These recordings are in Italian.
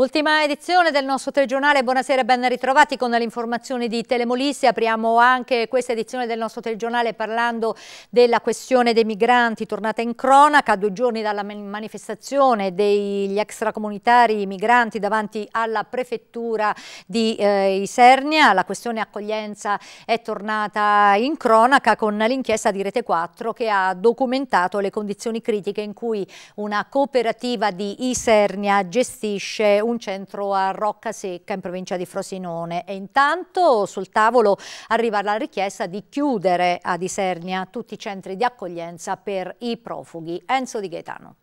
Ultima edizione del nostro telegiornale, buonasera e ben ritrovati con le informazioni di Telemolisse. Apriamo anche questa edizione del nostro telegiornale parlando della questione dei migranti tornata in cronaca, due giorni dalla manifestazione degli extracomunitari migranti davanti alla prefettura di eh, Isernia. La questione accoglienza è tornata in cronaca con l'inchiesta di Rete 4 che ha documentato le condizioni critiche in cui una cooperativa di Isernia gestisce un centro a Roccasecca in provincia di Frosinone e intanto sul tavolo arriva la richiesta di chiudere a Isernia tutti i centri di accoglienza per i profughi. Enzo Di Gaetano.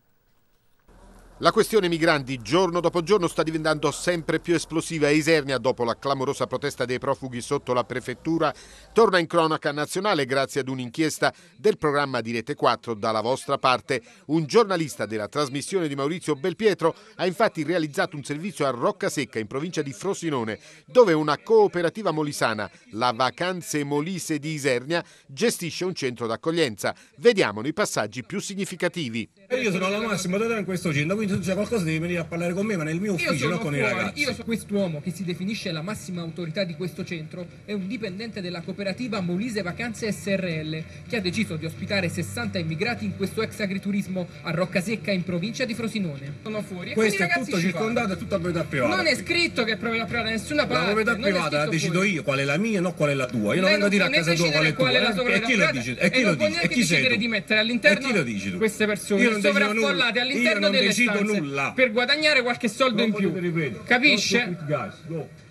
La questione migranti giorno dopo giorno sta diventando sempre più esplosiva e Isernia, dopo la clamorosa protesta dei profughi sotto la prefettura, torna in cronaca nazionale grazie ad un'inchiesta del programma di Rete 4 dalla vostra parte. Un giornalista della trasmissione di Maurizio Belpietro ha infatti realizzato un servizio a Roccasecca in provincia di Frosinone, dove una cooperativa molisana, la Vacanze Molise di Isernia, gestisce un centro d'accoglienza. Vediamone i passaggi più significativi. Io sono la massima in questo centro, quindi se c'è qualcosa devi venire a parlare con me, ma nel mio ufficio, non con fuori, i ragazzi. Io so quest'uomo che si definisce la massima autorità di questo centro è un dipendente della cooperativa Molise Vacanze SRL che ha deciso di ospitare 60 immigrati in questo ex agriturismo a Roccasecca in provincia di Frosinone. Sono fuori. E questo è tutto circondato, è tutta proprietà privata. Non è scritto che è proprietà privata, nessuna parte. La proprietà privata la decido fuori. io qual è la mia e non qual è la tua. Io non vengo a dire a casa tua qual è, qual è la eh? tua. E chi lo dice? E chi lo dice? E chi sei tu? di mettere all'interno queste persone sovraffollate all'interno delle stanze circostanze per guadagnare qualche soldo in più. Capisce?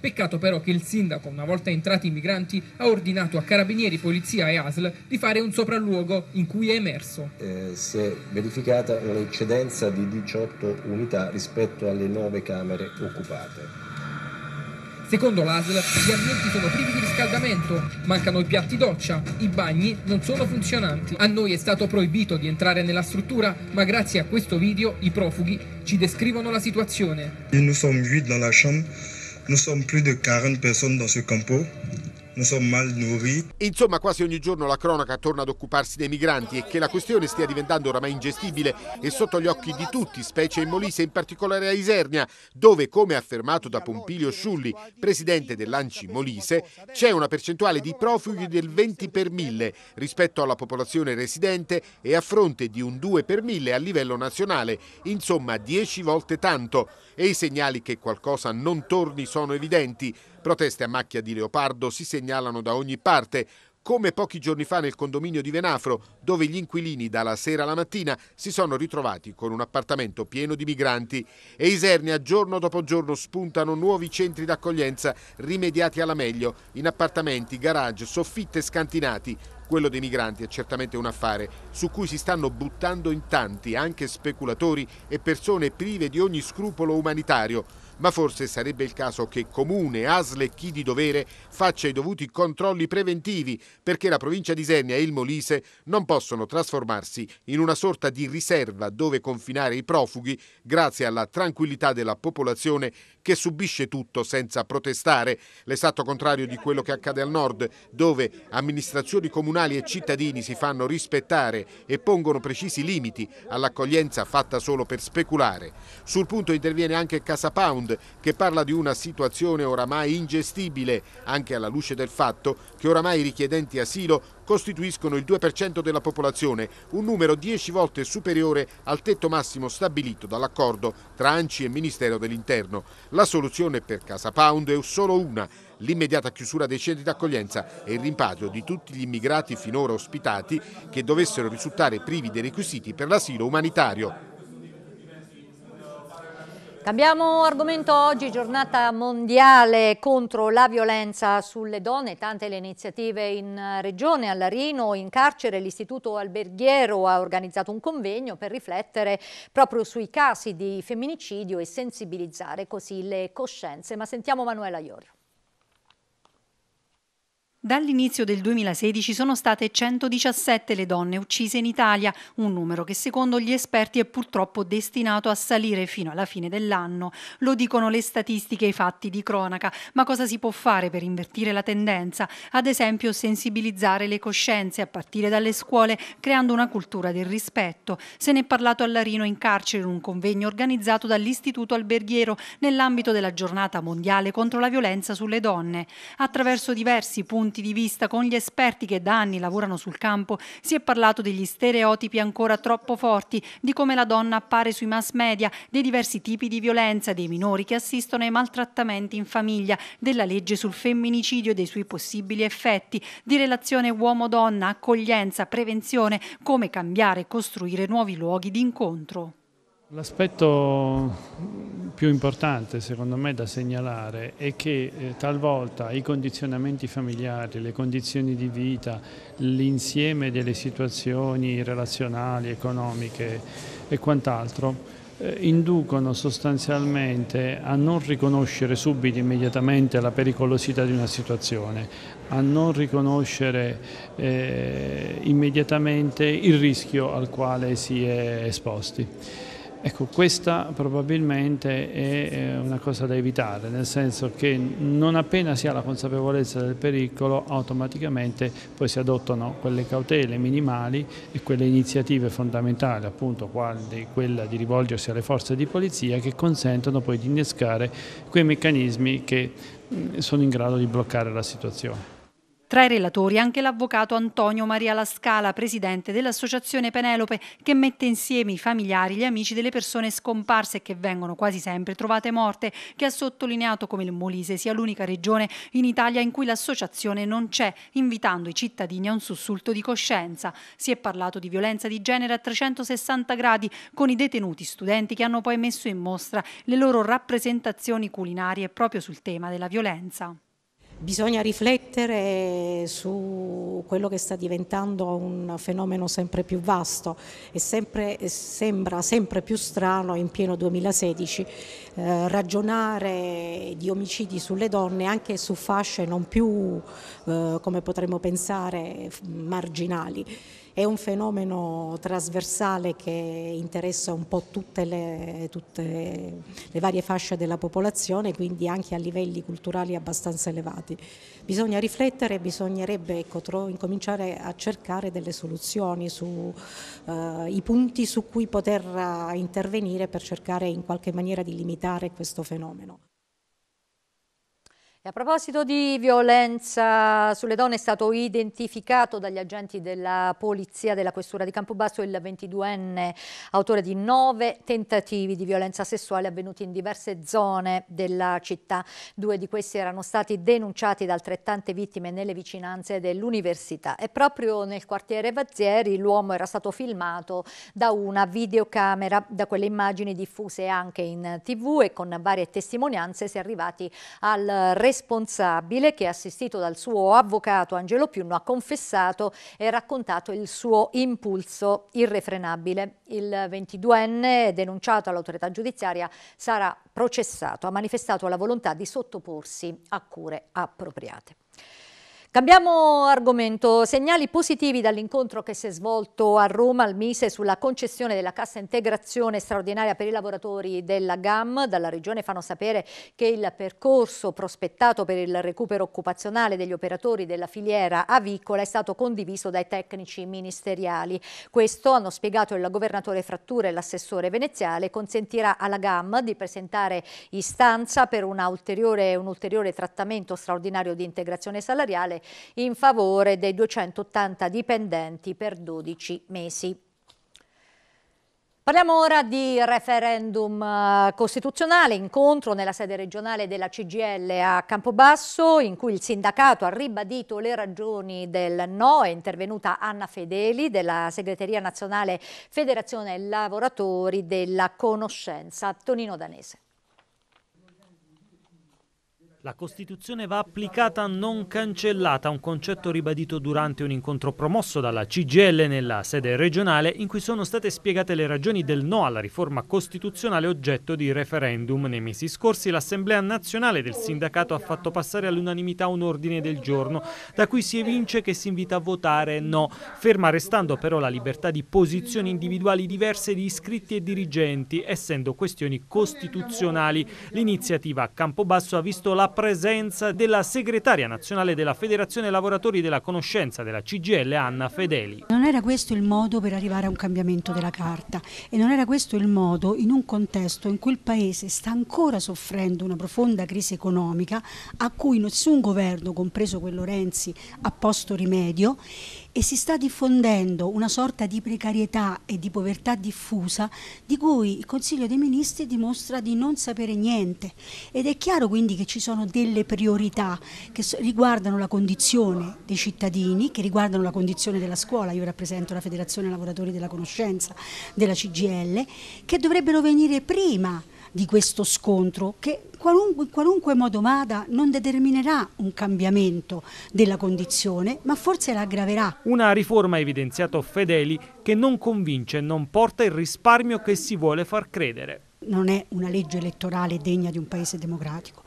Peccato però che il sindaco, una volta entrati i migranti, ha ordinato a carabinieri, polizia e ASL di fare un sopralluogo in cui è emerso. Eh, si è verificata un'eccedenza di 18 unità rispetto alle 9 camere occupate. Secondo l'ASL gli ambienti sono privi di riscaldamento, mancano i piatti doccia, i bagni non sono funzionanti. A noi è stato proibito di entrare nella struttura, ma grazie a questo video i profughi ci descrivono la situazione. Nous sommes 8 dans chambre, nous sommes plus de 40 personnes dans ce campo non sono mal Insomma, quasi ogni giorno la cronaca torna ad occuparsi dei migranti e che la questione stia diventando oramai ingestibile e sotto gli occhi di tutti, specie in Molise, in particolare a Isernia, dove, come affermato da Pompilio Sciulli, presidente dell'Anci Molise, c'è una percentuale di profughi del 20 per mille rispetto alla popolazione residente e a fronte di un 2 per mille a livello nazionale, insomma 10 volte tanto. E i segnali che qualcosa non torni sono evidenti. Proteste a macchia di leopardo si segnalano da ogni parte, come pochi giorni fa nel condominio di Venafro, dove gli inquilini dalla sera alla mattina si sono ritrovati con un appartamento pieno di migranti e Isernia giorno dopo giorno spuntano nuovi centri d'accoglienza rimediati alla meglio, in appartamenti, garage, soffitte e scantinati. Quello dei migranti è certamente un affare su cui si stanno buttando in tanti, anche speculatori e persone prive di ogni scrupolo umanitario ma forse sarebbe il caso che Comune, ASL e chi di dovere faccia i dovuti controlli preventivi perché la provincia di Senia e il Molise non possono trasformarsi in una sorta di riserva dove confinare i profughi grazie alla tranquillità della popolazione che subisce tutto senza protestare, l'esatto contrario di quello che accade al nord dove amministrazioni comunali e cittadini si fanno rispettare e pongono precisi limiti all'accoglienza fatta solo per speculare. Sul punto interviene anche Casa Pound che parla di una situazione oramai ingestibile, anche alla luce del fatto che oramai i richiedenti asilo costituiscono il 2% della popolazione, un numero 10 volte superiore al tetto massimo stabilito dall'accordo tra ANCI e Ministero dell'Interno. La soluzione per Casa Pound è solo una, l'immediata chiusura dei centri d'accoglienza e il rimpatrio di tutti gli immigrati finora ospitati che dovessero risultare privi dei requisiti per l'asilo umanitario. Cambiamo argomento oggi, giornata mondiale contro la violenza sulle donne, tante le iniziative in regione, a Larino, in carcere, l'Istituto Alberghiero ha organizzato un convegno per riflettere proprio sui casi di femminicidio e sensibilizzare così le coscienze, ma sentiamo Manuela Iorio. Dall'inizio del 2016 sono state 117 le donne uccise in Italia, un numero che secondo gli esperti è purtroppo destinato a salire fino alla fine dell'anno. Lo dicono le statistiche e i fatti di cronaca, ma cosa si può fare per invertire la tendenza? Ad esempio sensibilizzare le coscienze a partire dalle scuole, creando una cultura del rispetto. Se ne è parlato a Larino in carcere in un convegno organizzato dall'Istituto Alberghiero nell'ambito della giornata mondiale contro la violenza sulle donne. Attraverso diversi punti punti di vista, con gli esperti che da anni lavorano sul campo, si è parlato degli stereotipi ancora troppo forti, di come la donna appare sui mass media, dei diversi tipi di violenza, dei minori che assistono ai maltrattamenti in famiglia, della legge sul femminicidio e dei suoi possibili effetti, di relazione uomo-donna, accoglienza, prevenzione, come cambiare e costruire nuovi luoghi di incontro. L'aspetto più importante secondo me da segnalare è che eh, talvolta i condizionamenti familiari, le condizioni di vita, l'insieme delle situazioni relazionali, economiche e quant'altro eh, inducono sostanzialmente a non riconoscere subito immediatamente la pericolosità di una situazione, a non riconoscere eh, immediatamente il rischio al quale si è esposti. Ecco, questa probabilmente è eh, una cosa da evitare, nel senso che non appena si ha la consapevolezza del pericolo, automaticamente poi si adottano quelle cautele minimali e quelle iniziative fondamentali, appunto quella di rivolgersi alle forze di polizia, che consentono poi di innescare quei meccanismi che mm, sono in grado di bloccare la situazione. Tra i relatori anche l'avvocato Antonio Maria Lascala, presidente dell'associazione Penelope, che mette insieme i familiari e gli amici delle persone scomparse e che vengono quasi sempre trovate morte, che ha sottolineato come il Molise sia l'unica regione in Italia in cui l'associazione non c'è, invitando i cittadini a un sussulto di coscienza. Si è parlato di violenza di genere a 360 gradi con i detenuti studenti che hanno poi messo in mostra le loro rappresentazioni culinarie proprio sul tema della violenza. Bisogna riflettere su quello che sta diventando un fenomeno sempre più vasto e sempre, sembra sempre più strano in pieno 2016 eh, ragionare di omicidi sulle donne anche su fasce non più, eh, come potremmo pensare, marginali è un fenomeno trasversale che interessa un po' tutte le, tutte le varie fasce della popolazione, quindi anche a livelli culturali abbastanza elevati. Bisogna riflettere, bisognerebbe ecco, incominciare a cercare delle soluzioni sui eh, punti su cui poter intervenire per cercare in qualche maniera di limitare questo fenomeno. E a proposito di violenza sulle donne, è stato identificato dagli agenti della polizia della questura di Campobasso il 22enne autore di nove tentativi di violenza sessuale avvenuti in diverse zone della città. Due di questi erano stati denunciati da altrettante vittime nelle vicinanze dell'università. E proprio nel quartiere Vazzieri l'uomo era stato filmato da una videocamera, da quelle immagini diffuse anche in tv e con varie testimonianze si è arrivati al responsabile responsabile che, assistito dal suo avvocato Angelo Piunno, ha confessato e raccontato il suo impulso irrefrenabile. Il 22enne, denunciato all'autorità giudiziaria, sarà processato. Ha manifestato la volontà di sottoporsi a cure appropriate. Cambiamo argomento. Segnali positivi dall'incontro che si è svolto a Roma al Mise sulla concessione della cassa integrazione straordinaria per i lavoratori della GAM. Dalla Regione fanno sapere che il percorso prospettato per il recupero occupazionale degli operatori della filiera avicola è stato condiviso dai tecnici ministeriali. Questo, hanno spiegato il governatore Frattura e l'assessore veneziale, consentirà alla GAM di presentare istanza per un ulteriore, un ulteriore trattamento straordinario di integrazione salariale in favore dei 280 dipendenti per 12 mesi. Parliamo ora di referendum eh, costituzionale, incontro nella sede regionale della CGL a Campobasso in cui il sindacato ha ribadito le ragioni del no, è intervenuta Anna Fedeli della segreteria nazionale Federazione Lavoratori della Conoscenza, Tonino Danese. La Costituzione va applicata, non cancellata, un concetto ribadito durante un incontro promosso dalla CGL nella sede regionale in cui sono state spiegate le ragioni del no alla riforma costituzionale oggetto di referendum. Nei mesi scorsi l'Assemblea nazionale del sindacato ha fatto passare all'unanimità un ordine del giorno da cui si evince che si invita a votare no, ferma restando però la libertà di posizioni individuali diverse di iscritti e dirigenti, essendo questioni costituzionali. L'iniziativa a Campobasso ha visto la presenza della segretaria nazionale della Federazione Lavoratori della Conoscenza della CGL, Anna Fedeli. Non era questo il modo per arrivare a un cambiamento della carta e non era questo il modo in un contesto in cui il Paese sta ancora soffrendo una profonda crisi economica a cui nessun governo, compreso quello Renzi, ha posto rimedio e si sta diffondendo una sorta di precarietà e di povertà diffusa di cui il Consiglio dei Ministri dimostra di non sapere niente ed è chiaro quindi che ci sono delle priorità che riguardano la condizione dei cittadini, che riguardano la condizione della scuola, io rappresento la Federazione Lavoratori della Conoscenza della CGL, che dovrebbero venire prima di questo scontro che in qualunque modo vada non determinerà un cambiamento della condizione ma forse la aggraverà. Una riforma evidenziato Fedeli che non convince e non porta il risparmio che si vuole far credere. Non è una legge elettorale degna di un paese democratico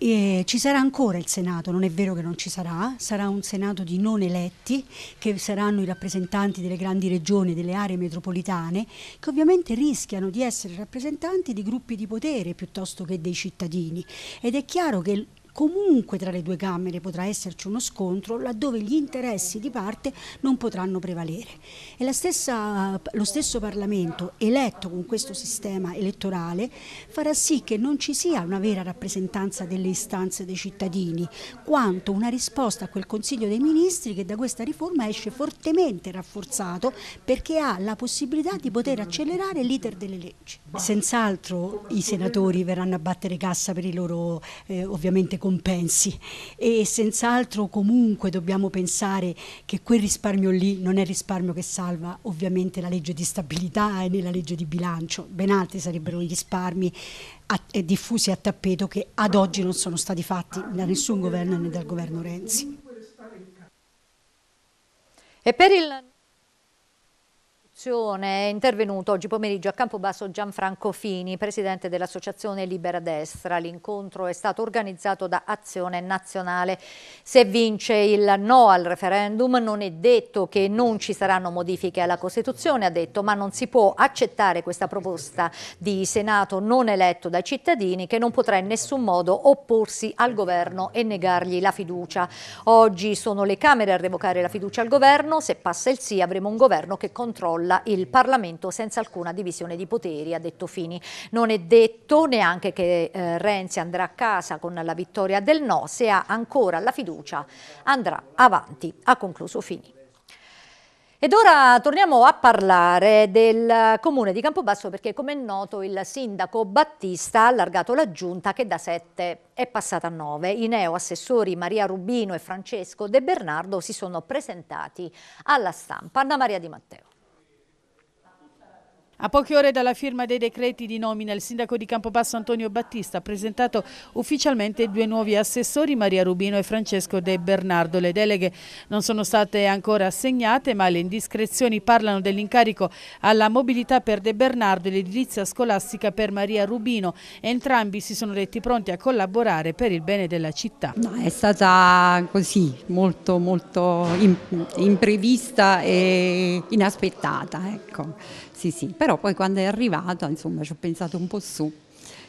eh, ci sarà ancora il Senato, non è vero che non ci sarà, sarà un Senato di non eletti, che saranno i rappresentanti delle grandi regioni, delle aree metropolitane, che ovviamente rischiano di essere rappresentanti di gruppi di potere piuttosto che dei cittadini. Ed è chiaro che comunque tra le due Camere potrà esserci uno scontro laddove gli interessi di parte non potranno prevalere. E stessa, lo stesso Parlamento, eletto con questo sistema elettorale, farà sì che non ci sia una vera rappresentanza delle istanze dei cittadini, quanto una risposta a quel Consiglio dei Ministri che da questa riforma esce fortemente rafforzato perché ha la possibilità di poter accelerare l'iter delle leggi. Senz'altro i senatori verranno a battere cassa per i loro eh, ovviamente compensi e senz'altro comunque dobbiamo pensare che quel risparmio lì non è risparmio che salva ovviamente la legge di stabilità e né la legge di bilancio, ben altri sarebbero i risparmi a, diffusi a tappeto che ad oggi non sono stati fatti da nessun governo né dal governo Renzi. E per il è intervenuto oggi pomeriggio a Campobasso Gianfranco Fini, presidente dell'associazione Libera Destra. L'incontro è stato organizzato da Azione Nazionale. Se vince il no al referendum non è detto che non ci saranno modifiche alla Costituzione, ha detto, ma non si può accettare questa proposta di Senato non eletto dai cittadini che non potrà in nessun modo opporsi al governo e negargli la fiducia. Oggi sono le Camere a revocare la fiducia al governo, se passa il sì avremo un governo che controlla controlla il Parlamento senza alcuna divisione di poteri, ha detto Fini. Non è detto neanche che eh, Renzi andrà a casa con la vittoria del no, se ha ancora la fiducia andrà avanti, ha concluso Fini. Ed ora torniamo a parlare del comune di Campobasso perché come è noto il sindaco Battista ha allargato la giunta che da 7 è passata a 9. I neoassessori Maria Rubino e Francesco De Bernardo si sono presentati alla stampa. Anna Maria Di Matteo. A poche ore dalla firma dei decreti di nomina, il sindaco di Campobasso Antonio Battista ha presentato ufficialmente due nuovi assessori, Maria Rubino e Francesco De Bernardo. Le deleghe non sono state ancora assegnate, ma le indiscrezioni parlano dell'incarico alla mobilità per De Bernardo e l'edilizia scolastica per Maria Rubino. Entrambi si sono detti pronti a collaborare per il bene della città. No, è stata così, molto, molto imprevista e inaspettata. Ecco. Sì, sì però poi quando è arrivata insomma ci ho pensato un po' su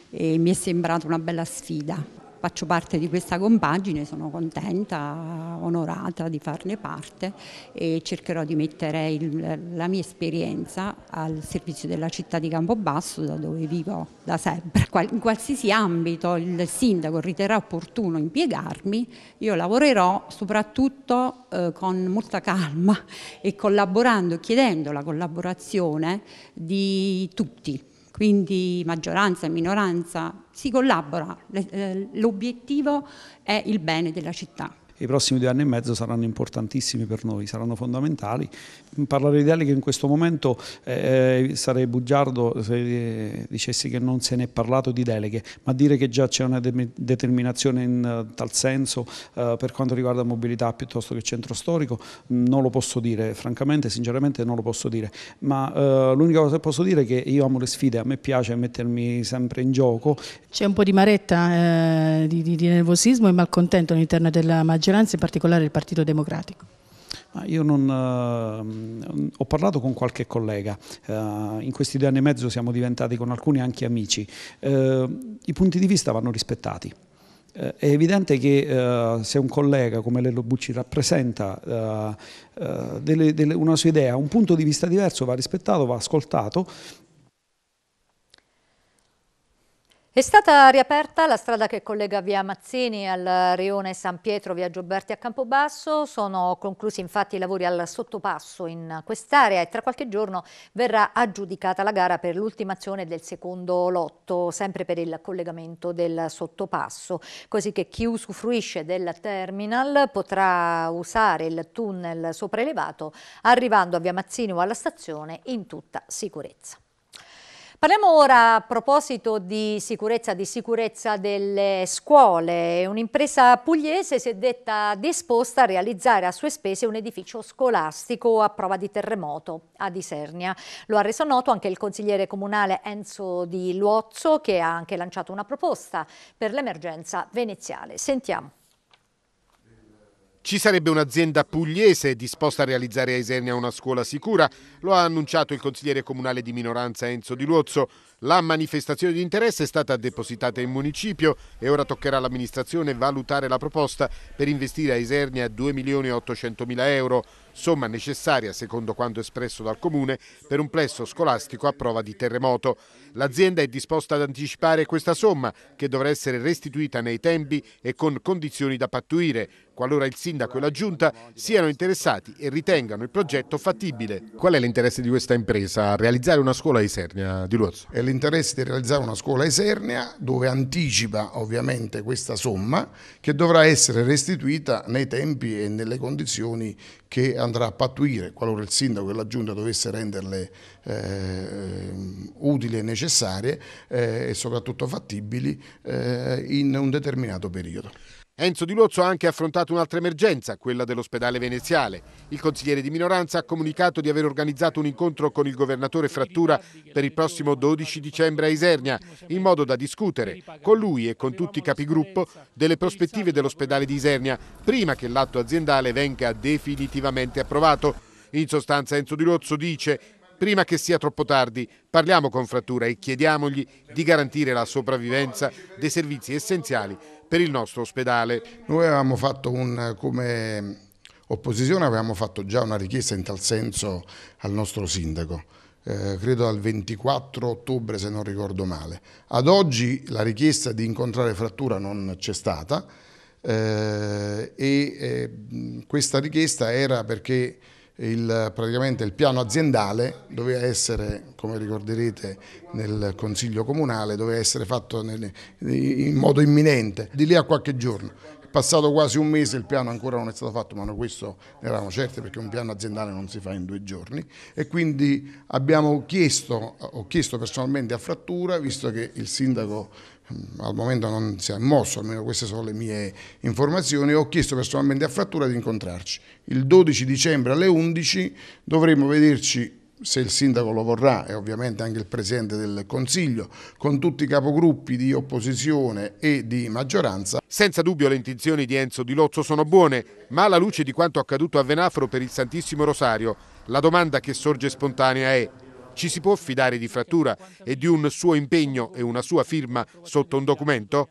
e mi è sembrata una bella sfida faccio parte di questa compagine, sono contenta, onorata di farne parte e cercherò di mettere il, la mia esperienza al servizio della città di Campobasso da dove vivo da sempre. in qualsiasi ambito il sindaco riterrà opportuno impiegarmi, io lavorerò soprattutto eh, con molta calma e collaborando, chiedendo la collaborazione di tutti quindi maggioranza e minoranza, si collabora, eh, l'obiettivo è il bene della città. I prossimi due anni e mezzo saranno importantissimi per noi, saranno fondamentali parlare di deleghe in questo momento eh, eh sarei bugiardo se eh, dicessi che non se n'è parlato di deleghe, ma dire che già c'è una de determinazione in uh, tal senso uh, per quanto riguarda mobilità piuttosto che centro storico mh, mm, non lo posso dire, francamente, sinceramente non lo posso dire, ma uh, l'unica cosa che posso dire è che io amo le sfide, a me piace mettermi sempre in gioco. C'è un po' di maretta, eh, di, di, di nervosismo e malcontento all'interno della maggioranza, in particolare del Partito Democratico. Ma io non, ehm, ho parlato con qualche collega, eh, in questi due anni e mezzo siamo diventati con alcuni anche amici, eh, i punti di vista vanno rispettati. Eh, è evidente che uh, se un collega come Lello Bucci rappresenta uh, uh, delle, delle, una sua idea, un punto di vista diverso va rispettato, va ascoltato È stata riaperta la strada che collega via Mazzini al rione San Pietro, via Gioberti a Campobasso. Sono conclusi infatti i lavori al sottopasso in quest'area e tra qualche giorno verrà aggiudicata la gara per l'ultimazione del secondo lotto, sempre per il collegamento del sottopasso. Così che chi usufruisce del terminal potrà usare il tunnel sopraelevato arrivando a via Mazzini o alla stazione in tutta sicurezza. Parliamo ora a proposito di sicurezza, di sicurezza delle scuole. Un'impresa pugliese si è detta disposta a realizzare a sue spese un edificio scolastico a prova di terremoto a Disernia. Lo ha reso noto anche il consigliere comunale Enzo Di Luozzo che ha anche lanciato una proposta per l'emergenza veneziale. Sentiamo. Ci sarebbe un'azienda pugliese disposta a realizzare a Isernia una scuola sicura, lo ha annunciato il consigliere comunale di minoranza Enzo Di Luozzo. La manifestazione di interesse è stata depositata in municipio e ora toccherà all'amministrazione valutare la proposta per investire a Isernia 2 milioni e 800 mila euro, somma necessaria secondo quanto espresso dal Comune per un plesso scolastico a prova di terremoto. L'azienda è disposta ad anticipare questa somma che dovrà essere restituita nei tempi e con condizioni da pattuire, qualora il sindaco e la giunta siano interessati e ritengano il progetto fattibile. Qual è l'interesse di questa impresa? a Realizzare una scuola a Isernia di Luozzo? l'interesse di realizzare una scuola esernea dove anticipa ovviamente questa somma che dovrà essere restituita nei tempi e nelle condizioni che andrà a pattuire qualora il sindaco e la giunta dovesse renderle eh, utili e necessarie eh, e soprattutto fattibili eh, in un determinato periodo. Enzo Di Lozzo ha anche affrontato un'altra emergenza, quella dell'ospedale veneziale. Il consigliere di minoranza ha comunicato di aver organizzato un incontro con il governatore Frattura per il prossimo 12 dicembre a Isernia, in modo da discutere con lui e con tutti i capigruppo delle prospettive dell'ospedale di Isernia, prima che l'atto aziendale venga definitivamente approvato. In sostanza Enzo Di Lozzo dice Prima che sia troppo tardi, parliamo con Frattura e chiediamogli di garantire la sopravvivenza dei servizi essenziali per il nostro ospedale. Noi avevamo fatto un, come opposizione, avevamo fatto già una richiesta in tal senso al nostro sindaco. Eh, credo al 24 ottobre se non ricordo male. Ad oggi la richiesta di incontrare frattura non c'è stata eh, e eh, questa richiesta era perché il, praticamente il piano aziendale doveva essere, come ricorderete nel Consiglio Comunale, doveva essere fatto nel, in modo imminente, di lì a qualche giorno passato quasi un mese, il piano ancora non è stato fatto, ma questo ne eravamo certi perché un piano aziendale non si fa in due giorni e quindi abbiamo chiesto, ho chiesto personalmente a Frattura, visto che il sindaco mm, al momento non si è mosso, almeno queste sono le mie informazioni, ho chiesto personalmente a Frattura di incontrarci. Il 12 dicembre alle 11 dovremo vederci se il sindaco lo vorrà e ovviamente anche il Presidente del Consiglio, con tutti i capogruppi di opposizione e di maggioranza. Senza dubbio le intenzioni di Enzo Di Lozzo sono buone, ma alla luce di quanto accaduto a Venafro per il Santissimo Rosario, la domanda che sorge spontanea è ci si può fidare di Frattura e di un suo impegno e una sua firma sotto un documento?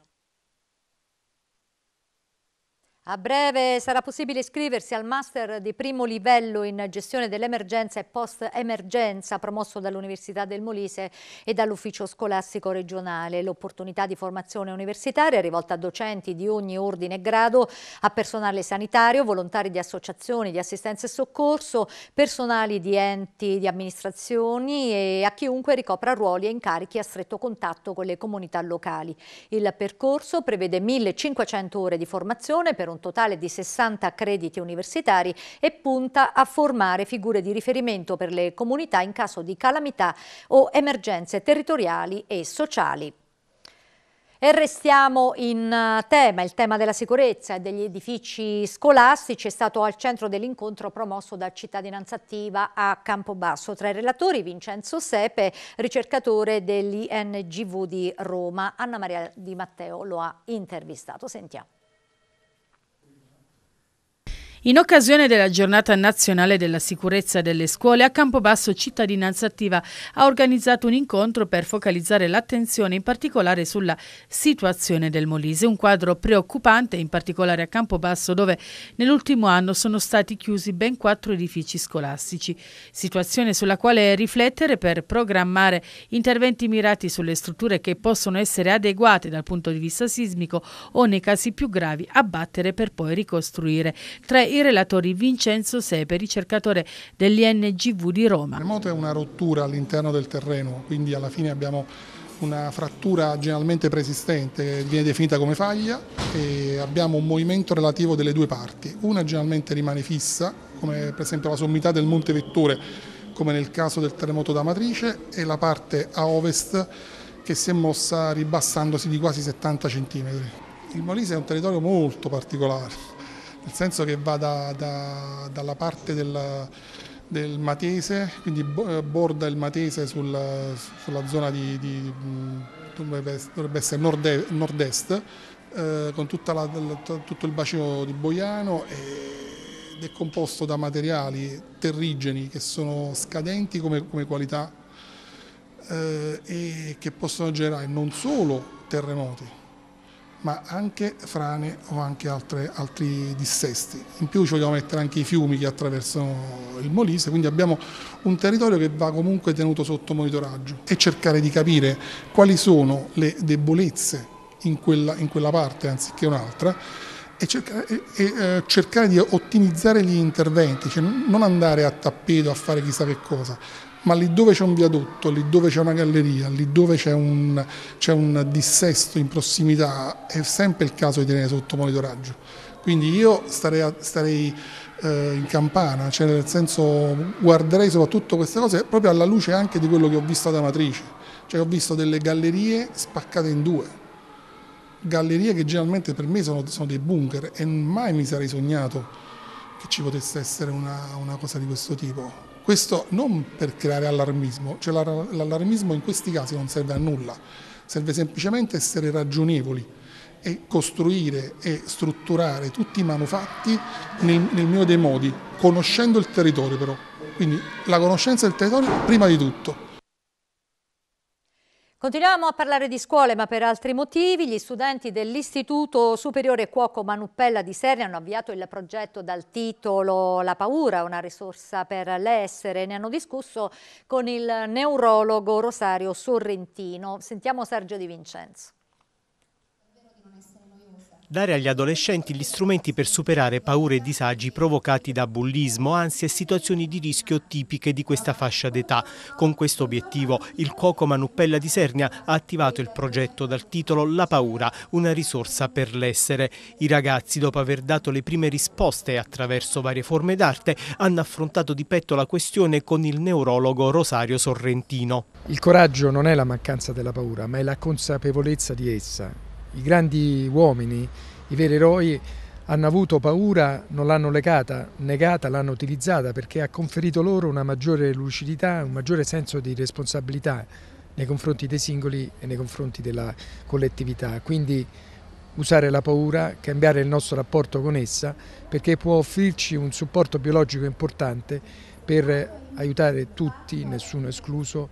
A breve sarà possibile iscriversi al master di primo livello in gestione dell'emergenza e post-emergenza promosso dall'Università del Molise e dall'Ufficio Scolastico Regionale. L'opportunità di formazione universitaria è rivolta a docenti di ogni ordine e grado, a personale sanitario, volontari di associazioni di assistenza e soccorso, personali di enti, di amministrazioni e a chiunque ricopra ruoli e incarichi a stretto contatto con le comunità locali. Il percorso prevede 1500 ore di formazione per un un totale di 60 crediti universitari e punta a formare figure di riferimento per le comunità in caso di calamità o emergenze territoriali e sociali. E restiamo in eh, tema, il tema della sicurezza e degli edifici scolastici è stato al centro dell'incontro promosso da Cittadinanza Attiva a Campobasso. Tra i relatori Vincenzo Sepe, ricercatore dell'INGV di Roma. Anna Maria Di Matteo lo ha intervistato. Sentiamo. In occasione della giornata nazionale della sicurezza delle scuole, a Campobasso Cittadinanza Attiva ha organizzato un incontro per focalizzare l'attenzione in particolare sulla situazione del Molise, un quadro preoccupante in particolare a Campobasso dove nell'ultimo anno sono stati chiusi ben quattro edifici scolastici, situazione sulla quale riflettere per programmare interventi mirati sulle strutture che possono essere adeguate dal punto di vista sismico o nei casi più gravi abbattere per poi ricostruire. Tra i relatori Vincenzo Sepe, ricercatore dell'INGV di Roma. Il terremoto è una rottura all'interno del terreno, quindi alla fine abbiamo una frattura generalmente preesistente, viene definita come faglia e abbiamo un movimento relativo delle due parti. Una generalmente rimane fissa, come per esempio la sommità del Monte Vettore, come nel caso del terremoto da Matrice, e la parte a ovest che si è mossa ribassandosi di quasi 70 cm. Il Molise è un territorio molto particolare, nel senso che va da, da, dalla parte del, del, Matese, quindi eh, borda il Matese sul, sulla zona di, di mm, dovrebbe essere nord-est, eh, con la, tutto il bacino di Boiano ed è composto da materiali terrigeni che sono scadenti come, come qualità eh, e che possono generare non solo terremoti, ma anche frane o anche altre, altri dissesti. In più ci vogliamo mettere anche i fiumi che attraversano il Molise, quindi abbiamo un territorio che va comunque tenuto sotto monitoraggio e cercare di capire quali sono le debolezze in quella, in quella parte anziché un'altra e, cercare, e, e eh, cercare di ottimizzare gli interventi, cioè non andare a tappeto a fare chissà che cosa, ma lì dove c'è un viadotto, lì dove c'è una galleria, lì dove c'è un, un, dissesto in prossimità, è sempre il caso di tenere sotto monitoraggio. Quindi io starei, starei eh, in campana, cioè nel senso guarderei soprattutto queste cose proprio alla luce anche di quello che ho visto ad Amatrice, cioè ho visto delle gallerie spaccate in due, gallerie che generalmente per me sono, sono dei bunker e mai mi sarei sognato che ci potesse essere una, una cosa di questo tipo. Questo non per creare allarmismo, cioè l'allarmismo in questi casi non serve a nulla, serve semplicemente essere ragionevoli e costruire e strutturare tutti i manufatti nel, nel migliore dei modi, conoscendo il territorio però. Quindi la conoscenza del territorio prima di tutto. Continuiamo a parlare di scuole, ma per altri motivi. Gli studenti dell'Istituto Superiore Cuoco Manuppella di Serni hanno avviato il progetto dal titolo La paura, una risorsa per l'essere. Ne hanno discusso con il neurologo Rosario Sorrentino. Sentiamo Sergio Di Vincenzo. Dare agli adolescenti gli strumenti per superare paure e disagi provocati da bullismo, ansie e situazioni di rischio tipiche di questa fascia d'età. Con questo obiettivo il Cuoco Manuppella di Sernia ha attivato il progetto dal titolo La paura, una risorsa per l'essere. I ragazzi, dopo aver dato le prime risposte attraverso varie forme d'arte, hanno affrontato di petto la questione con il neurologo Rosario Sorrentino. Il coraggio non è la mancanza della paura, ma è la consapevolezza di essa i grandi uomini, i veri eroi, hanno avuto paura, non l'hanno legata, negata, l'hanno utilizzata perché ha conferito loro una maggiore lucidità, un maggiore senso di responsabilità nei confronti dei singoli e nei confronti della collettività. Quindi usare la paura, cambiare il nostro rapporto con essa perché può offrirci un supporto biologico importante per aiutare tutti, nessuno escluso,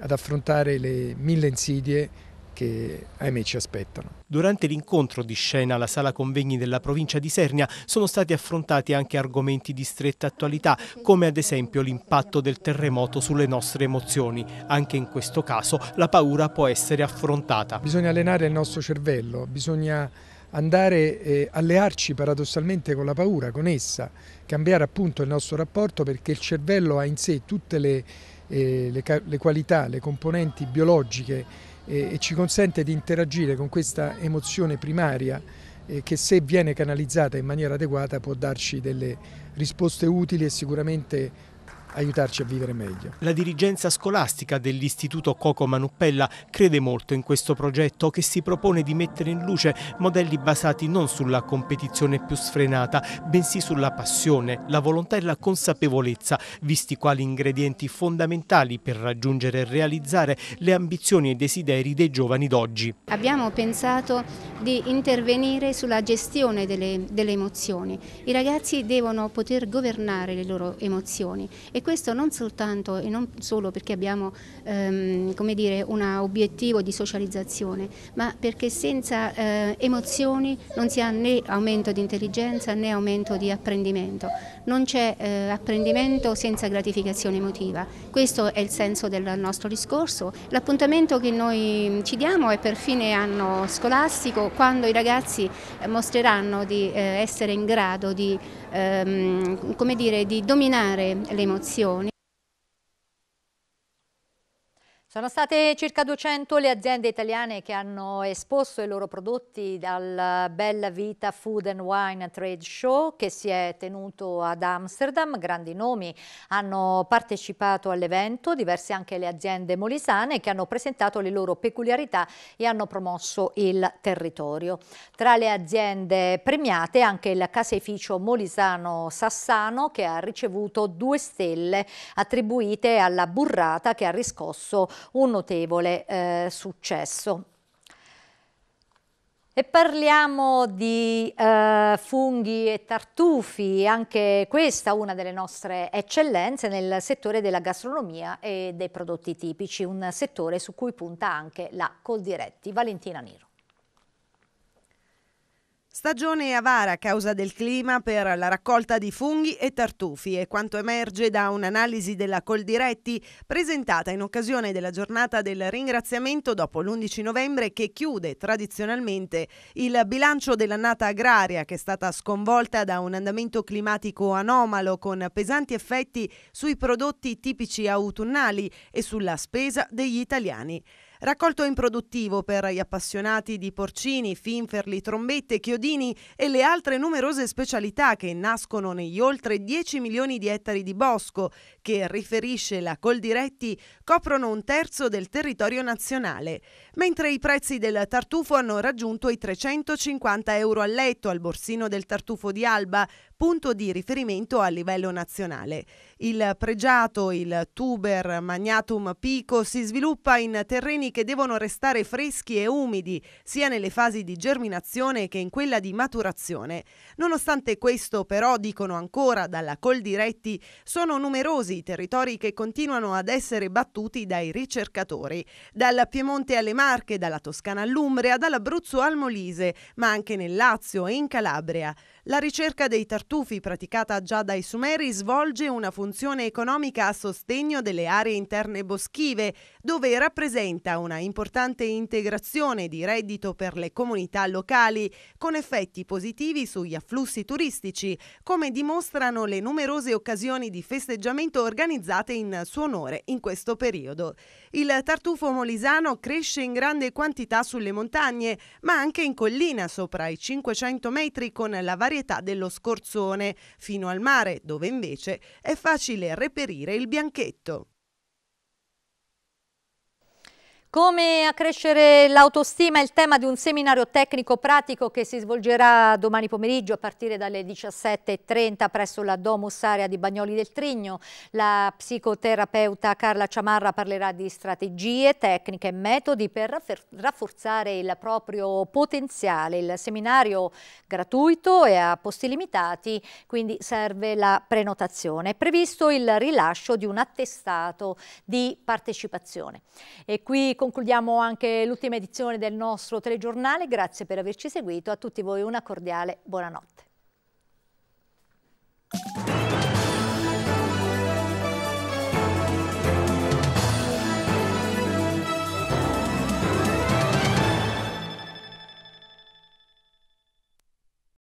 ad affrontare le mille insidie che ahimè ci aspettano. Durante l'incontro di scena alla sala convegni della provincia di Sernia sono stati affrontati anche argomenti di stretta attualità come ad esempio l'impatto del terremoto sulle nostre emozioni. Anche in questo caso la paura può essere affrontata. Bisogna allenare il nostro cervello, bisogna andare eh, allearci paradossalmente con la paura, con essa, cambiare appunto il nostro rapporto perché il cervello ha in sé tutte le, eh, le, le qualità, le componenti biologiche e ci consente di interagire con questa emozione primaria eh, che se viene canalizzata in maniera adeguata può darci delle risposte utili e sicuramente aiutarci a vivere meglio. La dirigenza scolastica dell'Istituto Coco Manuppella crede molto in questo progetto che si propone di mettere in luce modelli basati non sulla competizione più sfrenata, bensì sulla passione, la volontà e la consapevolezza, visti quali ingredienti fondamentali per raggiungere e realizzare le ambizioni e desideri dei giovani d'oggi. Abbiamo pensato di intervenire sulla gestione delle, delle emozioni. I ragazzi devono poter governare le loro emozioni e questo non soltanto e non solo perché abbiamo ehm, un obiettivo di socializzazione, ma perché senza eh, emozioni non si ha né aumento di intelligenza né aumento di apprendimento, non c'è eh, apprendimento senza gratificazione emotiva, questo è il senso del nostro discorso. L'appuntamento che noi mm, ci diamo è per fine anno scolastico quando i ragazzi mostreranno di eh, essere in grado di ehm, come dire, di dominare le emozioni. Sono state circa 200 le aziende italiane che hanno esposto i loro prodotti dal Bella Vita Food and Wine Trade Show che si è tenuto ad Amsterdam. Grandi nomi hanno partecipato all'evento, diverse anche le aziende molisane che hanno presentato le loro peculiarità e hanno promosso il territorio. Tra le aziende premiate anche il caseificio molisano Sassano che ha ricevuto due stelle attribuite alla burrata che ha riscosso un notevole eh, successo. E parliamo di eh, funghi e tartufi, anche questa una delle nostre eccellenze nel settore della gastronomia e dei prodotti tipici, un settore su cui punta anche la Coldiretti. Valentina Nero. Stagione avara a causa del clima per la raccolta di funghi e tartufi e quanto emerge da un'analisi della Coldiretti presentata in occasione della giornata del ringraziamento dopo l'11 novembre che chiude tradizionalmente il bilancio dell'annata agraria che è stata sconvolta da un andamento climatico anomalo con pesanti effetti sui prodotti tipici autunnali e sulla spesa degli italiani. Raccolto improduttivo per gli appassionati di porcini, finferli, trombette, chiodini e le altre numerose specialità che nascono negli oltre 10 milioni di ettari di bosco che, riferisce la Coldiretti, coprono un terzo del territorio nazionale, mentre i prezzi del tartufo hanno raggiunto i 350 euro a letto al borsino del tartufo di Alba, punto di riferimento a livello nazionale. Il pregiato, il tuber magnatum pico, si sviluppa in terreni che devono restare freschi e umidi, sia nelle fasi di germinazione che in quella di maturazione. Nonostante questo, però, dicono ancora dalla Coldiretti, sono numerosi i territori che continuano ad essere battuti dai ricercatori, dal Piemonte alle Marche, dalla Toscana all'Umbria, dall'Abruzzo al Molise, ma anche nel Lazio e in Calabria. La ricerca dei tartufi, praticata già dai Sumeri, svolge una funzione economica a sostegno delle aree interne boschive, dove rappresenta una importante integrazione di reddito per le comunità locali, con effetti positivi sugli afflussi turistici, come dimostrano le numerose occasioni di festeggiamento organizzate in suo onore in questo periodo. Il tartufo molisano cresce in grande quantità sulle montagne, ma anche in collina sopra i 500 metri con la variazione varietà dello scorzone, fino al mare, dove invece è facile reperire il bianchetto. Come accrescere l'autostima è il tema di un seminario tecnico pratico che si svolgerà domani pomeriggio a partire dalle 17.30 presso la Domus Area di Bagnoli del Trigno. La psicoterapeuta Carla Ciamarra parlerà di strategie, tecniche e metodi per rafforzare il proprio potenziale. Il seminario gratuito e a posti limitati, quindi serve la prenotazione. È previsto il rilascio di un attestato di partecipazione. E qui concludiamo anche l'ultima edizione del nostro telegiornale. Grazie per averci seguito. A tutti voi una cordiale buonanotte.